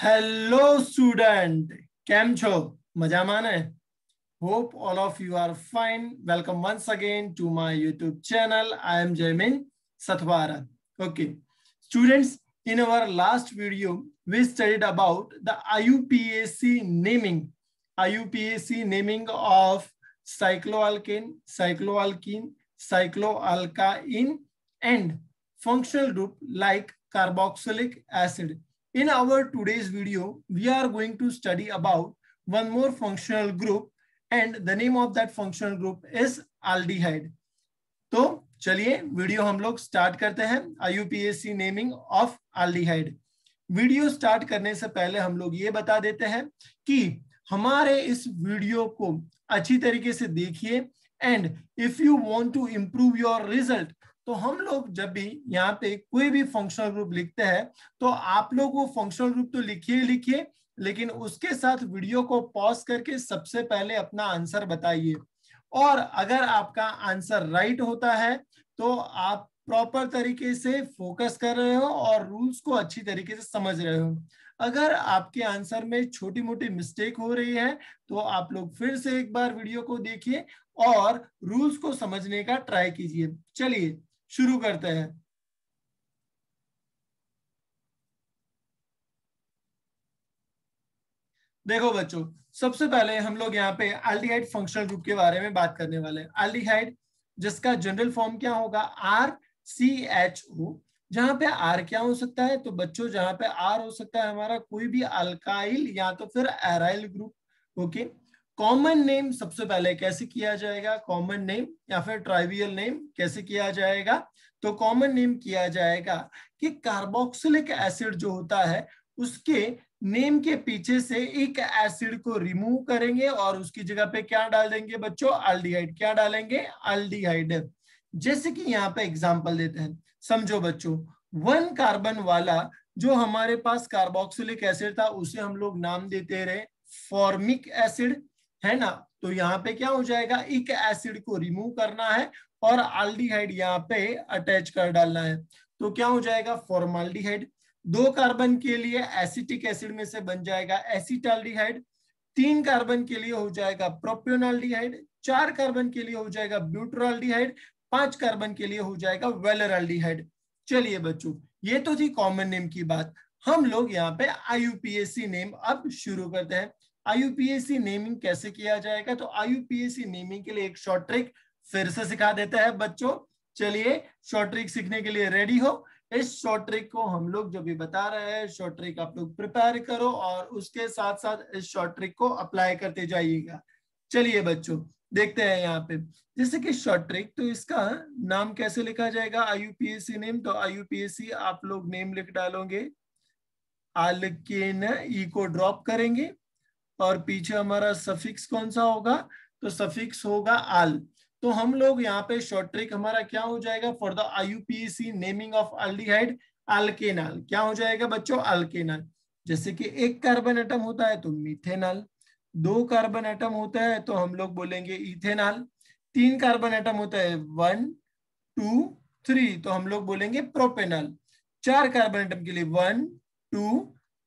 Hello student, કેમ છો? મજામાં ને? Hope all of you are fine. Welcome once again to my YouTube channel. I am Jaimin Sathwara. Okay. Students, in our last video, we studied about the IUPAC naming. IUPAC naming of cycloalkane, cycloalkene, cycloalkyne and functional group like carboxylic acid. In our today's video, we are going to study about one more functional group and the name of that functional group is aldehyde. तो chaliye video hum log start karte hain IUPAC naming of aldehyde. video start karne se pehle hum log ye bata dete hain ki hamare is video ko achhi tarike se dekhiye and if you want to improve your result तो हम लोग जब भी यहाँ पे कोई भी functional group लिखते हैं तो आप लोग वो फंक्शनल ग्रुप तो लिखिए लिखिए लेकिन उसके साथ वीडियो को पॉज करके सबसे पहले अपना आंसर बताइए और अगर आपका आंसर राइट होता है तो आप प्रॉपर तरीके से फोकस कर रहे हो और रूल्स को अच्छी तरीके से समझ रहे हो अगर आपके आंसर में छोटी मोटी मिस्टेक हो रही है तो आप लोग फिर से एक बार वीडियो को देखिए और रूल्स को समझने का ट्राई कीजिए चलिए शुरू करते हैं देखो बच्चों सबसे पहले हम लोग यहाँ पे एल्डिहाइड फंक्शनल ग्रुप के बारे में बात करने वाले हैं एल्डिहाइड जिसका जनरल फॉर्म क्या होगा आर सी एच ओ जहां पे आर क्या हो सकता है तो बच्चों जहां पे आर हो सकता है हमारा कोई भी अल्काइल या तो फिर aryl group okay okay? Common name सबसे पहले कैसे किया जाएगा कॉमन नेम या फिर ट्राइवियल नेम कैसे किया जाएगा तो कॉमन नेम किया जाएगा कि कार्बोक्सिलिक एसिड जो होता है उसके नेम के पीछे से एक एसिड को रिमूव करेंगे और उसकी जगह पे क्या डाल देंगे बच्चों अल्डिहाइड क्या डालेंगे अल्डिहाइड जैसे कि यहाँ पे एग्जाम्पल देते हैं समझो बच्चों वन कार्बन वाला जो हमारे पास कार्बोक्सिलिक एसिड था उसे हम लोग नाम देते रहे फॉर्मिक एसिड है ना तो यहाँ पे क्या हो जाएगा एक एसिड को रिमूव करना है और आल्डिहाइड यहाँ पे अटैच कर डालना है तो क्या हो जाएगा फॉर्मालीहाइड दो कार्बन के लिए एसिटिक एसिड में से बन जाएगा एसिटाल्डिहाइड तीन कार्बन के लिए हो जाएगा प्रोप्योनाल्डिहाइड चार कार्बन के लिए हो जाएगा ब्यूट्रोल्डिहाइड पांच कार्बन के लिए हो जाएगा वेलराल्डिहाइड चलिए बच्चों ये तो थी कॉमन नेम की बात हम लोग यहाँ पे आई नेम अब शुरू करते हैं आई नेमिंग कैसे किया जाएगा तो आई नेमिंग के लिए एक शॉर्ट ट्रिक फिर से सिखा देता है बच्चों चलिए शॉर्ट ट्रिक सीखने के लिए रेडी हो इस शॉर्ट ट्रिक को हम लोग जो भी बता रहे हैं शॉर्ट ट्रिक आप लोग प्रिपेयर करो और उसके साथ साथ इस शॉर्ट ट्रिक को अप्लाई करते जाइएगा चलिए बच्चों देखते हैं यहाँ पे जैसे कि शॉर्ट ट्रिक तो इसका नाम कैसे लिखा जाएगा आईयूपीएससी नेम तो आईयूपीएससी आप लोग नेम लिख डालोगे आलकेन ई e को ड्रॉप करेंगे और पीछे हमारा सफिक्स कौन सा होगा तो सफिक्स होगा आल तो हम लोग यहाँ पे शॉर्ट ट्रिक हमारा क्या हो जाएगा for the I naming of aldehyde alkanal क्या हो जाएगा बच्चों अल्केनाल जैसे कि एक कार्बन एटम होता है तो मिथेनाल दो कार्बन एटम होता है तो हम लोग बोलेंगे इथेनाल तीन कार्बन एटम होता है वन टू थ्री तो हम लोग बोलेंगे प्रोपेनल चार कार्बन एटम के लिए one two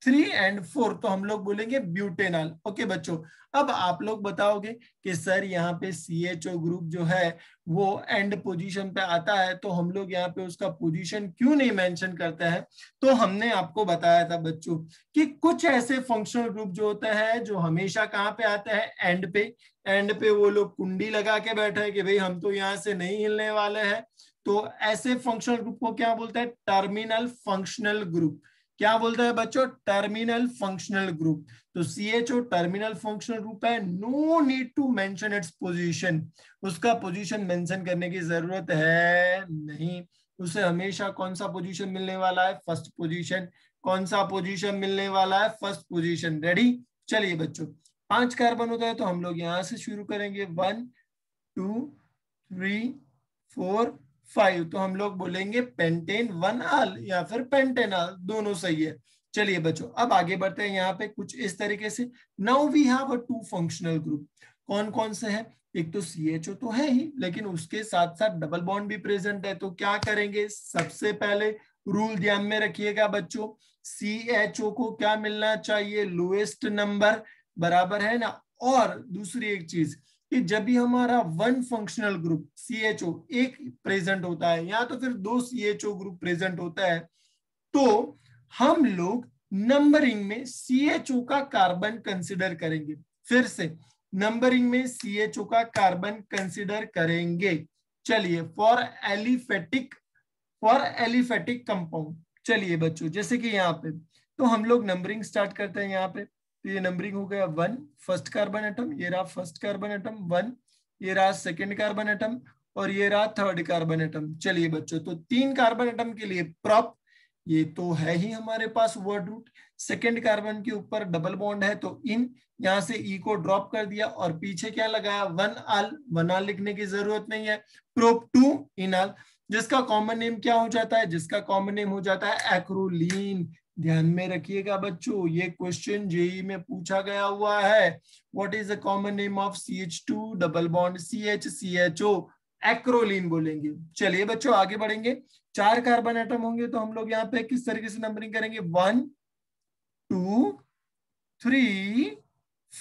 three and four तो हम लोग बोलेंगे ब्यूटेनॉल ओके बच्चों अब आप लोग बताओगे कि सर यहाँ पे सी एच ओ ग्रुप जो है वो एंड पोजीशन पे आता है तो हम लोग यहाँ पे उसका पोजीशन क्यों नहीं मेंशन करते हैं तो हमने आपको बताया था बच्चों कि कुछ ऐसे फंक्शनल ग्रुप जो होते हैं जो हमेशा कहाँ पे आते हैं एंड पे एंड पे वो लोग कुंडी लगा के बैठे हैं कि भाई हम तो यहाँ से नहीं हिलने वाले हैं तो ऐसे फंक्शनल ग्रुप को क्या बोलते हैं टर्मिनल फंक्शनल ग्रुप क्या बोलता है बच्चों टर्मिनल फंक्शनल ग्रुप तो C H O terminal functional group है no need to mention its position उसका पोजीशन मेंशन करने की जरूरत है नहीं उसे हमेशा कौन सा पोजीशन मिलने वाला है फर्स्ट पोजीशन कौन सा पोजीशन मिलने वाला है फर्स्ट पोजीशन रेडी चलिए बच्चों पांच कार्बन होता है तो हम लोग यहां से शुरू करेंगे one two three four five तो हम लोग बोलेंगे पेंटेन वन आल या फिर पेंटेन आल दोनों सही है चलिए बच्चों अब आगे बढ़ते हैं यहाँ पे कुछ इस तरीके से now we have a two functional group कौन कौन से है एक तो सी एच ओ तो है ही लेकिन उसके साथ साथ डबल बॉन्ड भी प्रेजेंट है तो क्या करेंगे सबसे पहले रूल ध्यान में रखिएगा बच्चों सी एच ओ को क्या मिलना चाहिए लोएस्ट नंबर बराबर है ना और दूसरी एक चीज कि जब भी हमारा one functional group C H O एक प्रेजेंट होता है या तो फिर दो C H O group present होता है तो हम लोग नंबरिंग में सीएचओ का कार्बन कंसिडर करेंगे फिर से नंबरिंग में सी एच ओ का कार्बन कंसिडर करेंगे चलिए for aliphatic for aliphatic compound चलिए बच्चों जैसे कि यहाँ पे तो हम लोग नंबरिंग स्टार्ट करते हैं यहाँ पे तो ये नंबरिंग हो गया वन फर्स्ट कार्बन एटम ये रहा फर्स्ट कार्बन एटम वन ये रहा सेकेंड कार्बन एटम और ये रहा थर्ड कार्बन एटम चलिए बच्चों तो तीन कार्बन एटम के लिए प्रॉप ये तो है ही हमारे पास वर्ड रूट सेकेंड कार्बन के ऊपर डबल बॉन्ड है तो इन यहां से ई e को ड्रॉप कर दिया और पीछे क्या लगाया वन आल वन आल लिखने की जरूरत नहीं है प्रोप टू इन आल जिसका कॉमन नेम क्या हो जाता है जिसका कॉमन नेम हो जाता है एक्रोलीन ध्यान में रखिएगा बच्चों ये क्वेश्चन जेई में पूछा गया हुआ है what is the common name of C H two double bond C H C H O acrolein बोलेंगे चलिए बच्चों आगे बढ़ेंगे चार कार्बन एटम होंगे तो हम लोग यहाँ पे किस तरीके से नंबरिंग करेंगे वन टू थ्री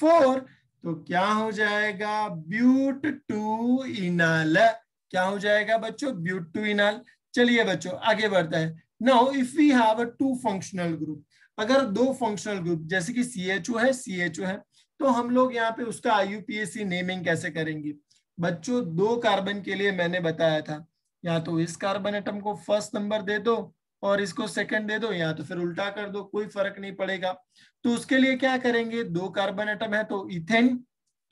फोर तो क्या हो जाएगा ब्यूट टू इनाल क्या हो जाएगा बच्चों ब्यूट टू इनाल चलिए बच्चों आगे बढ़ता है now if we have a two functional group अगर दो फंक्शनल ग्रुप जैसे कि सी एच ओ है सी एच ओ है तो हम लोग यहाँ पे उसका आई नेमिंग कैसे करेंगे बच्चों दो कार्बन के लिए मैंने बताया था या तो इस कार्बन एटम को फर्स्ट नंबर दे दो और इसको सेकंड दे दो या तो फिर उल्टा कर दो कोई फर्क नहीं पड़ेगा तो उसके लिए क्या करेंगे दो कार्बन एटम है तो इथेन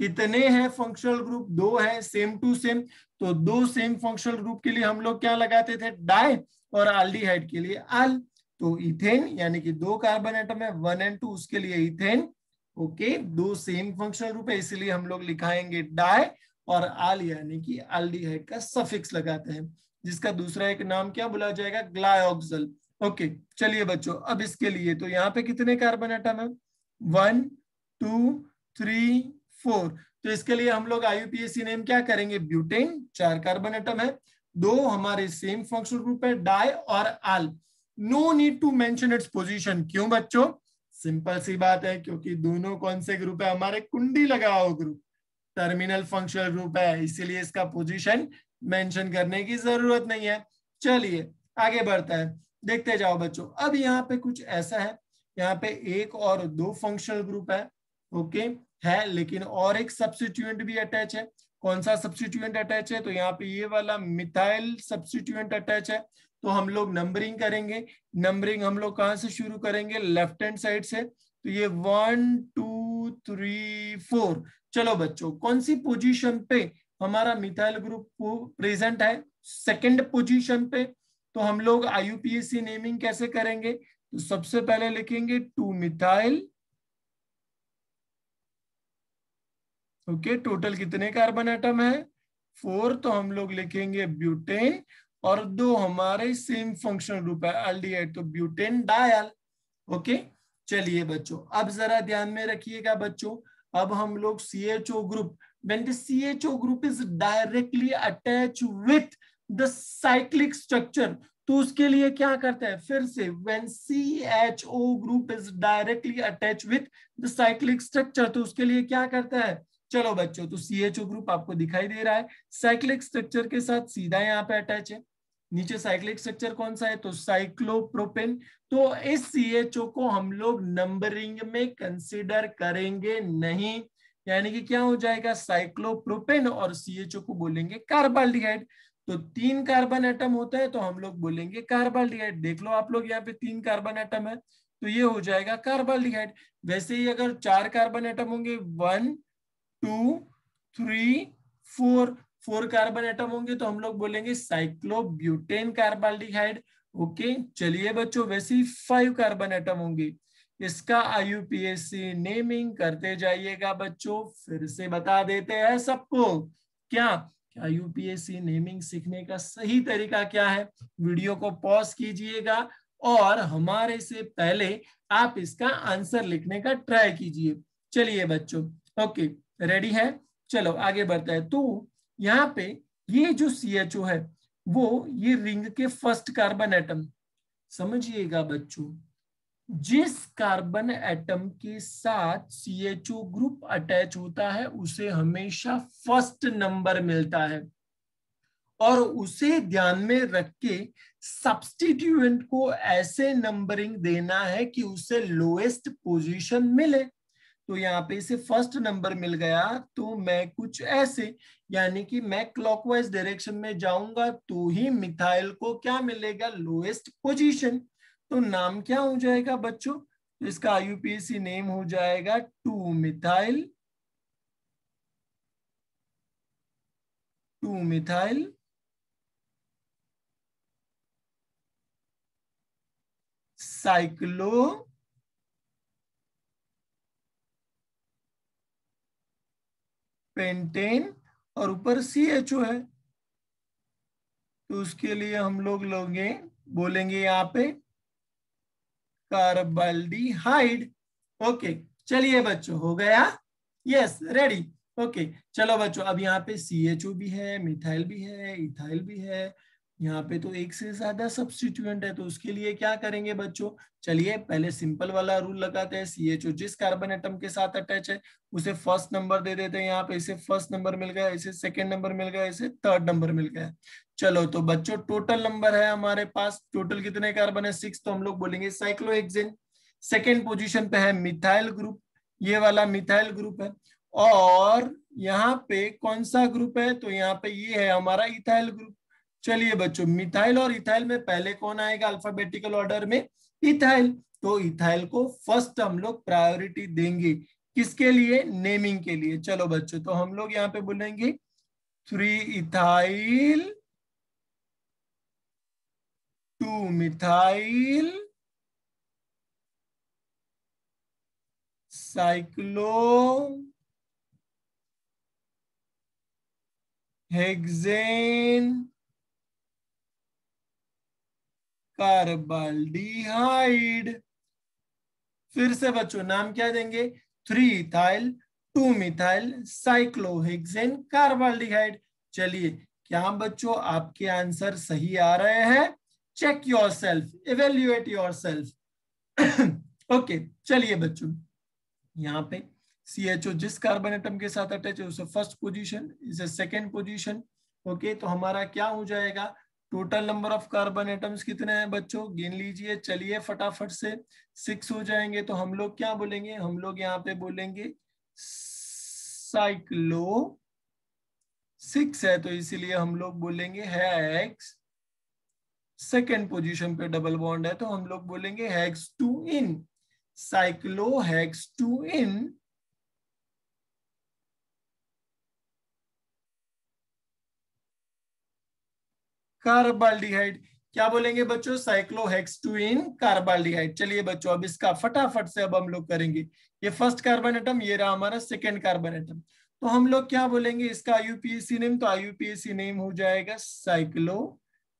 कितने हैं फंक्शनल ग्रुप दो है सेम टू सेम तो दो सेम फंक्शनल ग्रुप के लिए हम लोग क्या लगाते थे डाई और एल्डिहाइड के लिए आल तो इथेन यानी कि दो कार्बन एटम है वन एंड टू उसके लिए इथेन ओके दो सेम फंक्शनल रूप है इसीलिए हम लोग लिखाएंगे डाय और आल यानी कि एल्डिहाइड का सफिक्स लगाते हैं जिसका दूसरा एक नाम क्या बोला जाएगा ग्लायोक्सल ओके चलिए बच्चों अब इसके लिए तो यहाँ पे कितने कार्बन एटम है वन टू थ्री फोर तो इसके लिए हम लोग आईयूपीएसी नेम क्या करेंगे ब्यूटेन चार कार्बन एटम है दो हमारे सेम फंक्शनल ग्रुप है डाई और al no need to mention its position क्यों बच्चों सिंपल सी बात है क्योंकि दोनों कौन से ग्रुप है हमारे कुंडी लगाओ ग्रुप टर्मिनल फंक्शनल ग्रुप है इसीलिए इसका पोजीशन मेंशन करने की जरूरत नहीं है चलिए आगे बढ़ता है देखते जाओ बच्चों अब यहाँ पे कुछ ऐसा है यहाँ पे एक और दो फंक्शनल ग्रुप है ओके है लेकिन और एक सब्सिट्यूएंट भी अटैच है कौन सा सब्सिट्यूएंट अटैच है तो यहाँ पे ये वाला मिथाइल सब्सिट्यूएंट अटैच है तो हम लोग नंबरिंग करेंगे नंबरिंग हम लोग कहाँ से शुरू करेंगे लेफ्ट हैंड साइड से तो ये वन टू थ्री फोर चलो बच्चों कौन सी पोजीशन पे हमारा मिथाइल ग्रुप प्रेजेंट है सेकंड पोजीशन पे तो हम लोग आई नेमिंग कैसे करेंगे तो सबसे पहले लिखेंगे टू मिथाइल ओके टोटल कितने कार्बन आइटम है फोर तो हम लोग लिखेंगे ब्यूटेन और दो हमारे सेम फंक्शनल रूप है एल्डिहाइड तो ब्यूटेन डायल ओके चलिए बच्चों अब जरा ध्यान में रखिएगा बच्चों अब हम लोग C H O group C H O group is directly attach with the cyclic structure तो उसके लिए क्या करते हैं फिर से when C H O group is directly attach with the cyclic structure तो उसके लिए क्या करता है चलो बच्चों तो सीएचओ ग्रुप आपको दिखाई दे रहा है साइक्लिक स्ट्रक्चर के साथ सीधा यहाँ पे अटैच है नीचे साइक्लिक स्ट्रक्चर कौन सा है तो साइक्लोप्रोपेन तो इस सी एच ओ को हम लोग नंबरिंग में कंसिडर करेंगे नहीं यानी कि क्या हो जाएगा साइक्लोप्रोपेन और सीएचओ को बोलेंगे कार्बाल्डिहाइड तो तीन कार्बन एटम होता है तो हम लोग बोलेंगे कार्बाल्डिहाइड देख लो आप लोग यहाँ पे तीन कार्बन एटम है तो ये हो जाएगा कार्बाल्डिहाइड वैसे ही अगर चार कार्बन एटम होंगे one two three four four carbon atom होंगे तो हम लोग बोलेंगे साइक्लोब्यूटेन कार्बाल्डिहाइड ओके चलिए बच्चों वैसे ही फाइव कार्बन एटम होंगे इसका आईयूपीएससी नेमिंग करते जाइएगा बच्चों फिर से बता देते हैं सबको क्या क्या नेमिंग सीखने का सही तरीका क्या है वीडियो को पॉज कीजिएगा और हमारे से पहले आप इसका आंसर लिखने का ट्राई कीजिए चलिए बच्चों ओके रेडी है चलो आगे बढ़ता है तो यहाँ पे ये जो सी एच ओ है वो ये रिंग के फर्स्ट कार्बन एटम समझिएगा बच्चों जिस कार्बन एटम के साथ C H O group attach होता है उसे हमेशा फर्स्ट नंबर मिलता है और उसे ध्यान में रख के सब्सटीट्यूएंट को ऐसे नंबरिंग देना है कि उसे लोएस्ट पोजीशन मिले तो यहाँ पे इसे फर्स्ट नंबर मिल गया तो मैं कुछ ऐसे यानी कि मैं क्लॉकवाइज डायरेक्शन में जाऊंगा तो ही मिथाइल को क्या मिलेगा लोएस्ट पोजीशन तो नाम क्या हो जाएगा बच्चों तो इसका आई नेम हो जाएगा two methyl two methyl cyclopentane और ऊपर सी एच ओ है तो उसके लिए हम लोग लोगे बोलेंगे यहाँ पे हाइड ओके चलिए बच्चों हो गया यस रेडी ओके चलो बच्चों अब यहाँ पे सी एच ओ भी है मिथाइल भी है इथाइल भी है यहाँ पे तो एक से ज्यादा सब्सिट्यूएंट है तो उसके लिए क्या करेंगे बच्चों चलिए पहले सिंपल वाला रूल लगाते हैं सी एच ओ जिस कार्बन एटम के साथ अटैच है उसे फर्स्ट नंबर दे देते हैं यहाँ पे इसे फर्स्ट नंबर मिल गया इसे सेकंड नंबर मिल गया इसे थर्ड नंबर मिल गया चलो तो बच्चों टोटल नंबर है हमारे पास टोटल कितने कार्बन है सिक्स तो हम लोग बोलेंगे साइक्लोहेक्सेन सेकेंड पोजिशन पे है मिथाइल ग्रुप ये वाला मिथाइल ग्रुप है और यहाँ पे कौन सा ग्रुप है तो यहाँ पे ये है हमारा इथाइल ग्रुप चलिए बच्चों मिथाइल और इथाइल में पहले कौन आएगा अल्फाबेटिकल ऑर्डर में इथाइल तो इथाइल को फर्स्ट हम लोग प्रायोरिटी देंगे किसके लिए नेमिंग के लिए चलो बच्चों तो हम लोग यहाँ पे बोलेंगे three ethyl two methyl cyclohexane carbaldehyde फिर से बच्चों नाम क्या देंगे three ethyl two methyl cyclohexane carbaldehyde चलिए क्या बच्चों आपके आंसर सही आ रहे हैं check yourself evaluate yourself okay चलिए बच्चों यहाँ पे सी एच ओ जिस कार्बन एटम के साथ अटैच है उसे फर्स्ट पोजीशन इसे सेकेंड पोजीशन ओके तो हमारा क्या हो जाएगा total number of carbon atoms कितने हैं बच्चों गिन लीजिए चलिए फटाफट से सिक्स हो जाएंगे तो हम लोग क्या बोलेंगे हम लोग यहाँ पे बोलेंगे साइक्लो सिक्स है तो इसीलिए हम लोग बोलेंगे हैक्स सेकेंड पोजिशन पे डबल बॉन्ड है तो हम लोग बोलेंगे hex two ene cyclohex two ene carbaldehyde क्या बोलेंगे बच्चों साइक्लोहेक्सटूइन कार्बाल्डिहाइड चलिए बच्चों अब इसका फटाफट से अब हम लोग करेंगे ये फर्स्ट कार्बन एटम ये रहा हमारा सेकेंड कार्बन एटम तो हम लोग क्या बोलेंगे इसका आईयूपीएसी नेम तो आईयूपीएसी नेम हो जाएगा साइक्लो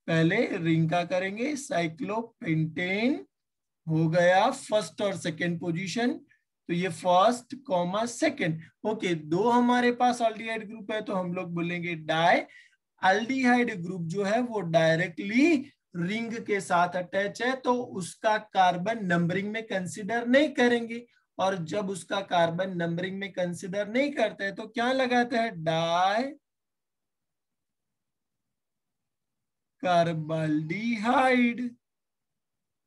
पहले रिंग का करेंगे साइक्लोपेंटेन हो गया फर्स्ट और सेकेंड पोजीशन तो ये फर्स्ट कॉमा सेकेंड ओके दो हमारे पास ऑल्डिहाइड ग्रुप है तो हम लोग बोलेंगे डाई एल्डिहाइड ग्रुप जो है वो डायरेक्टली रिंग के साथ अटैच है तो उसका कार्बन नंबरिंग में कंसिडर नहीं करेंगे और जब उसका कार्बन नंबरिंग में कंसिडर नहीं करते तो क्या लगाते हैं डाई कार्बाल्डिहाइड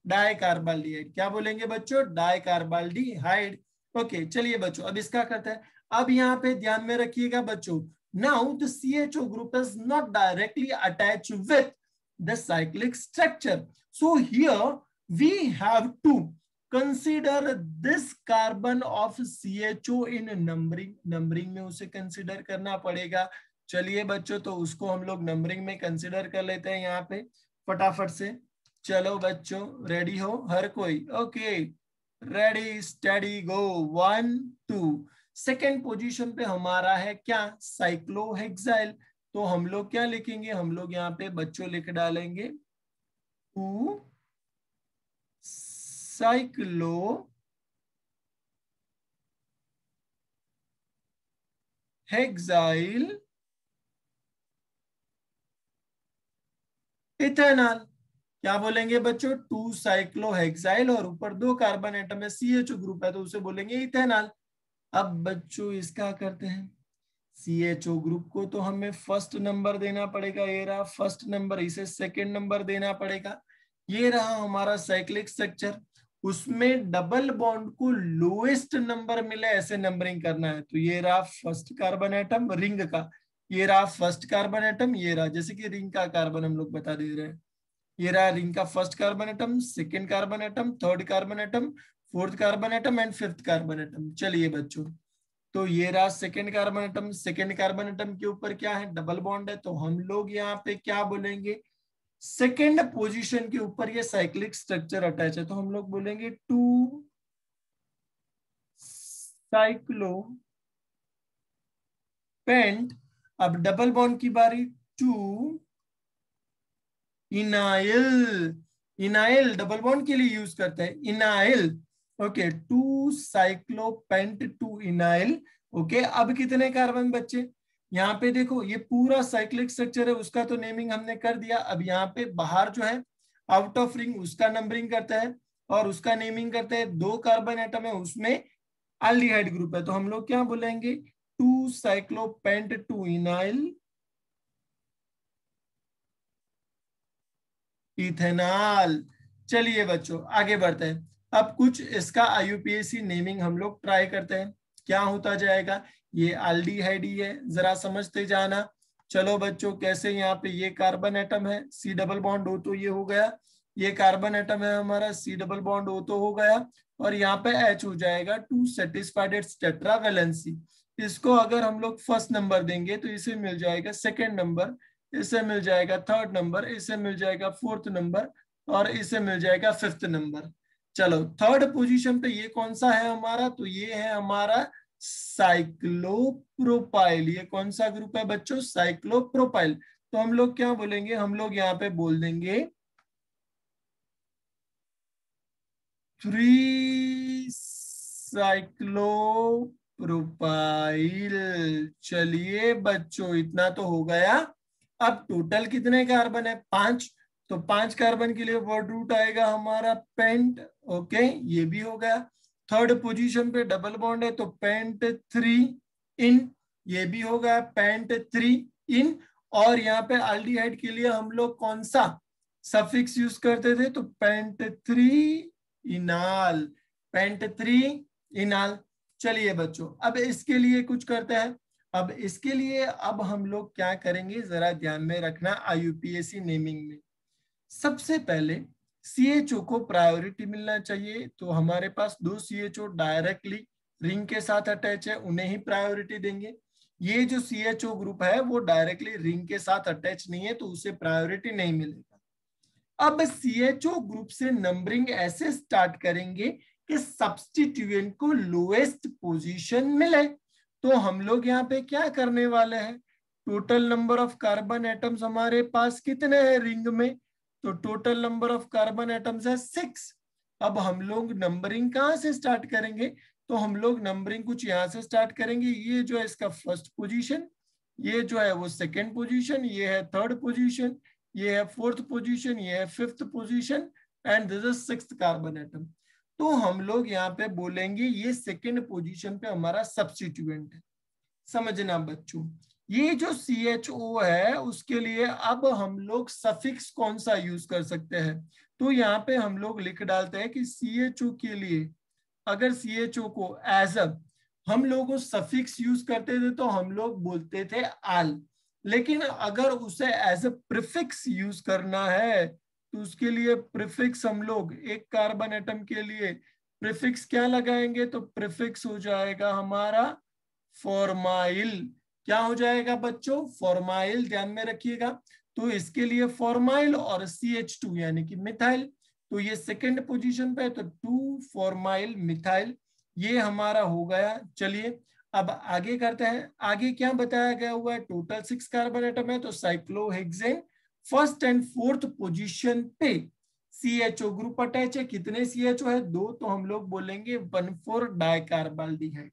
डाई कार्बाल्डिहाइड क्या बोलेंगे बच्चों डाई कार्बाल्डिहाइड ओके चलिए बच्चों अब इसका करते हैं अब यहाँ पे ध्यान में रखिएगा बच्चों Now the CHO group is not directly attached with the cyclic structure. So here we have to consider this carbon of CHO in numbering. Numbering mein use consider karna padega chaliye bachcho to usko hum log numbering mein consider kar lete hain yahan pe फटाफट से चलो बच्चों ready हो हर कोई okay ready steady go one two second position पे हमारा है क्या साइक्लोहेक्साइल तो हम लोग क्या लिखेंगे हम लोग यहाँ पे बच्चों लिख डालेंगे टू साइक्लो हेक्साइल इथेनॉल क्या बोलेंगे बच्चों टू साइक्लो हेक्साइल और ऊपर दो कार्बन एटम है सी एच ग्रुप है तो उसे बोलेंगे इथेनॉल अब बच्चों इसका करते हैं सी एच ओ ग्रुप को तो हमें फर्स्ट नंबर देना पड़ेगा ये रहा फर्स्ट नंबर इसे सेकंड नंबर देना पड़ेगा ये रहा हमारा साइक्लिक स्ट्रक्चर उसमें डबल बॉन्ड को लोएस्ट नंबर मिले ऐसे नंबरिंग करना है तो ये रहा फर्स्ट कार्बन एटम रिंग का ये रहा फर्स्ट कार्बन एटम ये रहा जैसे कि रिंग का कार्बन हम लोग बता दे रहे हैं ये रहा रिंग का first carbon atom second carbon atom third carbon atom fourth carbon atom and fifth carbon atom चलिए बच्चों तो ये रहा second carbon atom second carbon atom के ऊपर क्या है डबल बॉन्ड है तो हम लोग यहाँ पे क्या बोलेंगे सेकेंड पोजीशन के ऊपर ये साइक्लिक स्ट्रक्चर अटैच है तो हम लोग बोलेंगे टू साइक्लो पेंट अब डबल बॉन्ड की बारी two enyl enyl double bond के लिए यूज करते हैं enyl okay two cyclopent two enyl okay अब कितने कार्बन बचे यहाँ पे देखो ये पूरा साइक्लिक स्ट्रक्चर है उसका तो नेमिंग हमने कर दिया अब यहाँ पे बाहर जो है आउट ऑफ रिंग उसका नंबरिंग करता है और उसका नेमिंग करते हैं दो कार्बन एटम है उसमें अल्डिहाइड ग्रुप है तो हम लोग क्या बोलेंगे two cyclopent two enyl ethanol चलिए बच्चों आगे बढ़ते हैं अब कुछ इसका सी नेमिंग हम लोग ट्राई करते हैं क्या होता जाएगा ये आल्डिहाइड है जरा समझते जाना चलो बच्चों कैसे यहाँ पे ये कार्बन एटम है सी डबल बॉन्ड हो तो ये हो गया ये कार्बन एटम है हमारा सी डबल बॉन्ड हो तो हो गया और यहाँ पे एच हो जाएगा two satisfied its tetravalency इसको अगर हम लोग फर्स्ट नंबर देंगे तो इसे मिल जाएगा सेकेंड नंबर इसे मिल जाएगा थर्ड नंबर इसे मिल जाएगा फोर्थ नंबर और इसे मिल जाएगा फिफ्थ नंबर चलो थर्ड पोजीशन पे ये कौन सा है हमारा तो ये है हमारा साइक्लोप्रोपाइल ये कौन सा ग्रुप है बच्चों साइक्लोप्रोपाइल तो हम लोग क्या बोलेंगे हम लोग यहाँ पे बोल देंगे थ्री साइक्लोप्रोपाइल चलिए बच्चों इतना तो हो गया अब टोटल कितने कार्बन है पांच तो पांच कार्बन के लिए वर्ड रूट आएगा हमारा पेंट ओके ये भी हो गया थर्ड पोजीशन पे डबल बॉन्ड है तो पेंट थ्री इन ये भी हो गया पेंट थ्री इन और यहाँ पे एल्डिहाइड के लिए हम लोग कौन सा सफिक्स यूज करते थे तो pent three enal pent three enal चलिए बच्चों अब इसके लिए कुछ करते हैं अब इसके लिए अब हम लोग क्या करेंगे जरा ध्यान में रखना सी नेमिंग में सबसे पहले सीएचओ को प्रायोरिटी मिलना चाहिए तो हमारे पास दो सीएचओ डायरेक्टली रिंग के साथ अटैच है उन्हें ही प्रायोरिटी देंगे ये जो सीएचओ ग्रुप है वो डायरेक्टली रिंग के साथ अटैच नहीं है तो उसे प्रायोरिटी नहीं मिलेगा अब सीएचओ ग्रुप से नंबरिंग ऐसे स्टार्ट करेंगे कि सब्सटीट्यूएंट को लोएस्ट पोजीशन मिले तो हम लोग यहाँ पे क्या करने वाले हैं total number of carbon atoms हमारे पास कितने हैं रिंग में तो total number of carbon atoms है सिक्स अब हम लोग नंबरिंग कहाँ से स्टार्ट करेंगे तो हम लोग नंबरिंग कुछ यहां से स्टार्ट करेंगे ये जो है इसका फर्स्ट पोजीशन ये जो है वो सेकंड पोजीशन ये है थर्ड पोजीशन ये है फोर्थ पोजीशन ये है fifth position and this is six carbon atom तो हम लोग यहाँ पे बोलेंगे ये सेकंड पोजीशन पे हमारा सब्सिट्यूएंट है समझना बच्चों ये जो सी एच ओ है उसके लिए अब हम लोग सफिक्स कौन सा यूज कर सकते हैं तो यहाँ पे हम लोग लिख डालते हैं कि सी एच ओ के लिए अगर सी एच ओ को एज अ हम लोग सफिक्स यूज करते थे तो हम लोग बोलते थे आल लेकिन अगर उसे एज अ प्रिफिक्स यूज करना है तो उसके लिए प्रिफिक्स हम लोग एक कार्बन एटम के लिए प्रिफिक्स क्या लगाएंगे तो प्रिफिक्स हो जाएगा हमारा फॉर्माइल क्या हो जाएगा बच्चों फॉर्माइल ध्यान में रखिएगा तो इसके लिए फॉर्माइल और सी एच टू यानी कि मिथाइल तो ये सेकेंड पोजिशन पे तो टू फॉर्माइल मिथाइल ये हमारा हो गया चलिए अब आगे करते हैं आगे क्या बताया गया हुआ है टोटल सिक्स कार्बन एटम है तो cyclohexane first and fourth position पे C H O group attach है कितने सी एच ओ है दो तो हम लोग बोलेंगे वन फोर कार्बल डी है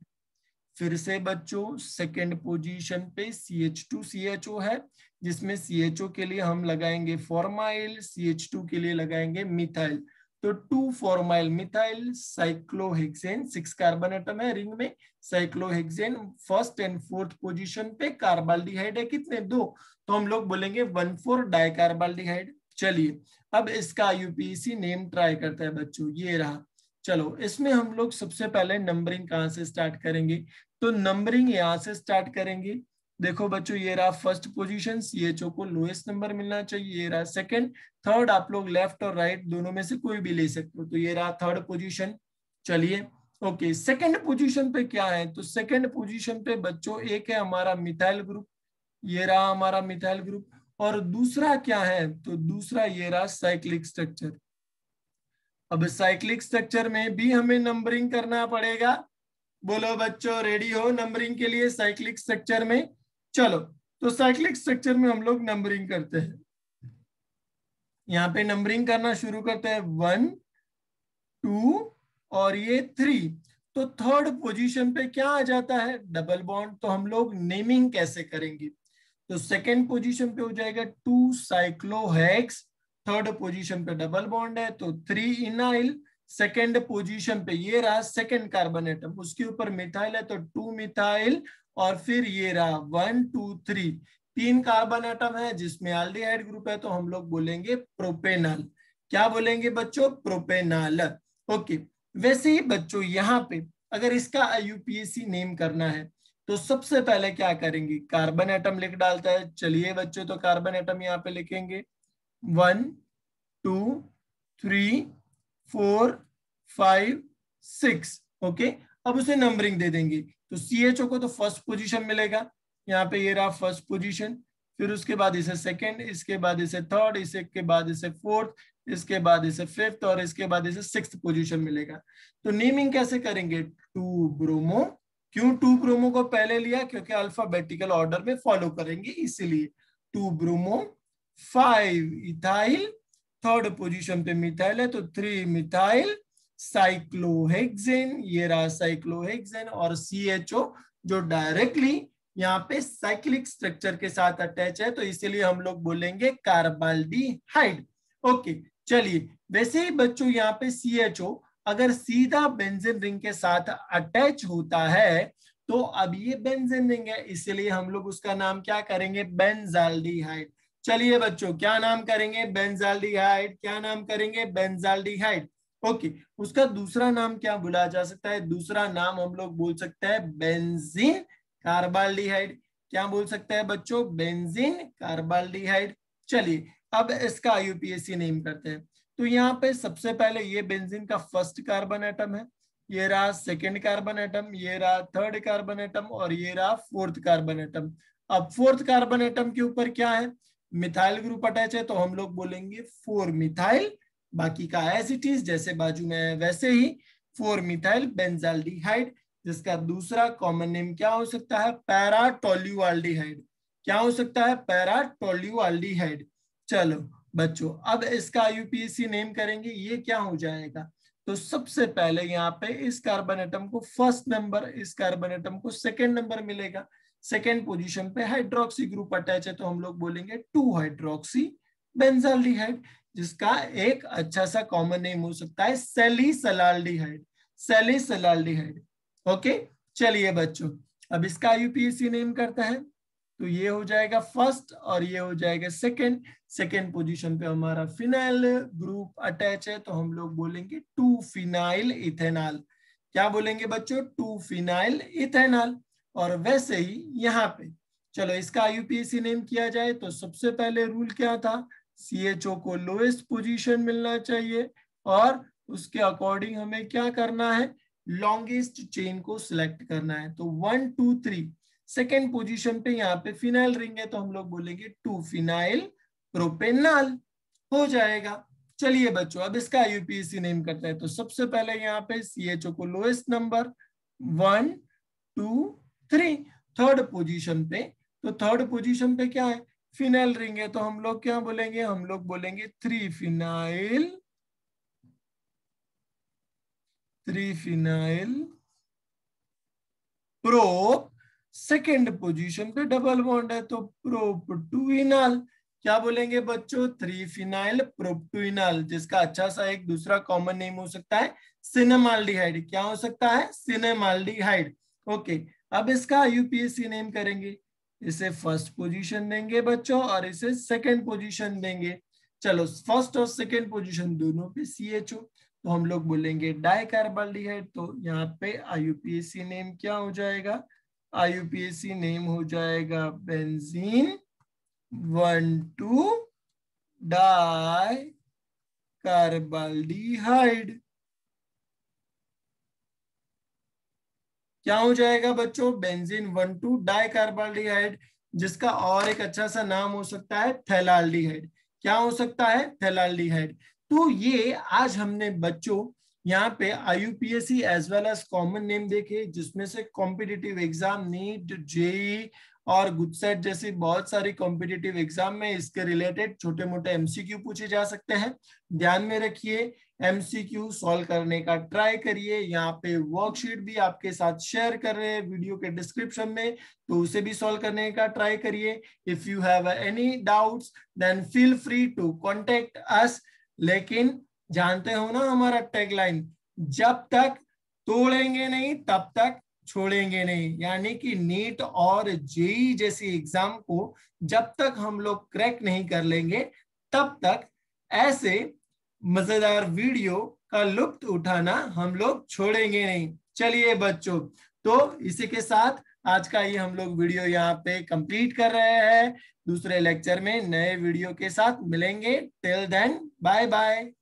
फिर से बच्चों सेकेंड पोजीशन पे C H two C H O है जिसमें सी एच ओ के लिए हम लगाएंगे फॉर्माइल सी एच टू के लिए लगाएंगे मिथाइल तो two formyl methyl cyclohexane six carbon atom है रिंग में cyclohexane first and fourth position पे कार्बाल्डिहाइड है कितने दो तो हम लोग बोलेंगे वन फोर डाई चलिए अब इसका यूपीसी नेम ट्राई करता है बच्चों ये रहा चलो इसमें हम लोग सबसे पहले नंबरिंग कहाँ से स्टार्ट करेंगे तो नंबरिंग यहाँ से स्टार्ट करेंगे देखो बच्चों ये रहा फर्स्ट पोजीशन ओ को लोएस्ट नंबर मिलना चाहिए ये रहा सेकंड थर्ड आप लोग लेफ्ट और राइट दोनों में से कोई भी ले सकते हो तो ये रहा थर्ड पोजीशन चलिए ओके सेकंड पोजीशन पे क्या है तो सेकंड पोजीशन पे बच्चों एक है हमारा मिथाइल ग्रुप ये रहा हमारा मिथाइल ग्रुप और दूसरा क्या है तो दूसरा ये रहा साइक्लिक स्ट्रक्चर अब साइक्लिक स्ट्रक्चर में भी हमें नंबरिंग करना पड़ेगा बोलो बच्चों रेडी हो नंबरिंग के लिए साइक्लिक स्ट्रक्चर में चलो तो साइक्लिक स्ट्रक्चर में हम लोग नंबरिंग करते हैं यहाँ पे नंबरिंग करना शुरू करते हैं वन टू और ये थ्री तो थर्ड पोजीशन पे क्या आ जाता है डबल बॉन्ड तो हम लोग नेमिंग कैसे करेंगे तो सेकेंड पोजिशन पे हो जाएगा टू साइक्लोहेक्स थर्ड पोजीशन पे डबल बॉन्ड है तो थ्री इनाइल सेकेंड पोजीशन पे ये रहा सेकेंड कार्बन एटम उसके ऊपर मिथाइल है तो टू मिथाइल और फिर ये रहा वन टू थ्री तीन कार्बन एटम है जिसमें एल्डिहाइड ग्रुप है तो हम लोग बोलेंगे प्रोपेनल क्या बोलेंगे बच्चों प्रोपेनल ओके वैसे ही बच्चों यहाँ पे अगर इसका यूपीएससी नेम करना है तो सबसे पहले क्या करेंगे कार्बन एटम लिख डालता है चलिए बच्चों तो कार्बन एटम यहाँ पे लिखेंगे one two three four five six okay अब उसे नंबरिंग दे देंगे तो सी एच ओ को तो फर्स्ट पोजीशन मिलेगा यहाँ पे ये रहा फर्स्ट पोजीशन फिर उसके बाद इसे सेकंड इसके बाद इसे थर्ड इसे के बाद इसे फोर्थ इसके बाद इसे फिफ्थ और इसके बाद इसे सिक्स पोजीशन मिलेगा तो नेमिंग कैसे करेंगे टू ब्रोमो क्यों टू ब्रोमो को पहले लिया क्योंकि अल्फाबेटिकल ऑर्डर में फॉलो करेंगे इसीलिए two bromo five ethyl third position पे मिथाइल है तो थ्री मिथाइल साइक्लोहेक्सेन ये रहा साइक्लोहेक्सेन और सी एच ओ जो डायरेक्टली यहाँ पे साइक्लिक स्ट्रक्चर के साथ अटैच है तो इसीलिए हम लोग बोलेंगे कार्बाल्डिहाइड ओके चलिए वैसे ही बच्चों यहाँ पे सी एच ओ अगर सीधा बेंजीन रिंग के साथ अटैच होता है तो अब ये बेंजीन रिंग है इसीलिए हम लोग उसका नाम क्या करेंगे बेंजाल्डिहाइड चलिए बच्चों क्या नाम करेंगे बेंजाल्डिहाइड क्या नाम करेंगे बेंजाल्डिहाइड ओके उसका दूसरा नाम क्या बोला जा सकता है दूसरा नाम हम लोग बोल सकते हैं बेंजीन कार्बाल्डिहाइड क्या बोल सकते हैं बच्चों बेंजीन कार्बाल्डिहाइड चलिए अब इसका आईयूपीएसी नेम करते हैं तो यहाँ पे सबसे पहले ये बेंजीन का फर्स्ट कार्बन एटम है ये रहा सेकेंड कार्बन एटम ये रहा थर्ड कार्बन एटम और ये रहा फोर्थ कार्बन एटम अब फोर्थ कार्बन एटम के ऊपर क्या है मिथाइल ग्रुप अटैच है तो हम लोग बोलेंगे फोर मिथाइल बाकी का एज इट इज जैसे बाजू में है वैसे ही फोर मिथाइल बेंजाल्डिहाइड जिसका दूसरा कॉमन नेम क्या हो सकता है पैराटोल्यूआल्डिहाइड क्या हो सकता है पैराटोल्यूआल्डिहाइड चलो बच्चों अब इसका यूपीएससी नेम करेंगे ये क्या हो जाएगा तो सबसे पहले यहाँ पे इस कार्बन एटम को फर्स्ट नंबर इस कार्बन एटम को सेकेंड नंबर मिलेगा सेकेंड पोजिशन पे हाइड्रोक्सी ग्रुप अटैच है तो हम लोग बोलेंगे टू हाइड्रोक्सी बेंजाल्डिहाइड जिसका एक अच्छा सा कॉमन नेम हो सकता है सेलिसलाल्डिहाइड सेलिसलाल्डिहाइड ओके चलिए बच्चों अब इसका यूपीएससी नेम करता है तो ये हो जाएगा फर्स्ट और ये हो जाएगा सेकंड सेकंड पोजीशन पे हमारा फिनाइल ग्रुप अटैच है तो हम लोग बोलेंगे टू फिनाइल इथेनॉल क्या बोलेंगे बच्चों टू फिनाइल इथेनॉल और वैसे ही यहाँ पे चलो इसका यूपीएससी नेम किया जाए तो सबसे पहले रूल क्या था सीएचओ को लोएस्ट पोजीशन मिलना चाहिए और उसके अकॉर्डिंग हमें क्या करना है लॉन्गेस्ट चेन को सिलेक्ट करना है तो one two three second position पे यहाँ पे फिनाइल रिंग है तो हम लोग बोलेंगे टू फिनाइल प्रोपेनल हो जाएगा चलिए बच्चों अब इसका यूपीएससी नेम करते हैं तो सबसे पहले यहाँ पे सीएचओ को lowest number one two three third position पे तो थर्ड पोजीशन पे क्या है फिनाइल रिंग है तो हम लोग क्या बोलेंगे हम लोग बोलेंगे three phenyl three phenyl prop second position पे डबल बॉन्ड है तो प्रोप टू इनाल क्या बोलेंगे बच्चों three phenyl prop two enal जिसका अच्छा सा एक दूसरा कॉमन नेम हो सकता है सिनेमाल्डिहाइड क्या हो सकता है सिनेमाल्डिहाइड ओके okay. अब इसका यूपीएससी नेम करेंगे इसे फर्स्ट पोजीशन देंगे बच्चों और इसे सेकंड पोजीशन देंगे चलो फर्स्ट और सेकंड पोजीशन दोनों पे ओ तो हम लोग बोलेंगे डिहाइड तो यहाँ पे आईयूपीएसी नेम क्या हो जाएगा आईयूपीएसी नेम हो जाएगा benzene one two di dehyde क्या हो जाएगा बच्चों बेंजीन वन टू डाइकार्बाल्डिहाइड जिसका और एक अच्छा सा नाम हो सकता है थैलाल्डिहाइड क्या हो सकता है थैलाल्डिहाइड तो ये आज हमने बच्चों यहाँ पे I as well as common name देखे जिसमें से कॉम्पिटेटिव एग्जाम नीट जेई और गुजसेट जैसी बहुत सारी कॉम्पिटेटिव एग्जाम में इसके रिलेटेड छोटे मोटे एमसीक्यू पूछे जा सकते हैं ध्यान में रखिए एमसीक्यू सॉल्व करने का ट्राई करिए यहाँ पे वर्कशीट भी आपके साथ शेयर कर रहे हैं वीडियो के डिस्क्रिप्शन में तो उसे भी सॉल्व करने का ट्राई करिए if you have any doubts then feel free to contact us लेकिन जानते हो ना हमारा टेगलाइन जब तक तोड़ेंगे नहीं तब तक छोड़ेंगे नहीं यानी कि नीट और जेई जैसी एग्जाम को जब तक हम लोग क्रैक नहीं कर लेंगे तब तक ऐसे मजेदार वीडियो का लुप्त उठाना हम लोग छोड़ेंगे नहीं चलिए बच्चों तो इसी के साथ आज का ये हम लोग वीडियो यहाँ पे कंप्लीट कर रहे हैं दूसरे लेक्चर में नए वीडियो के साथ मिलेंगे टिल देन बाय बाय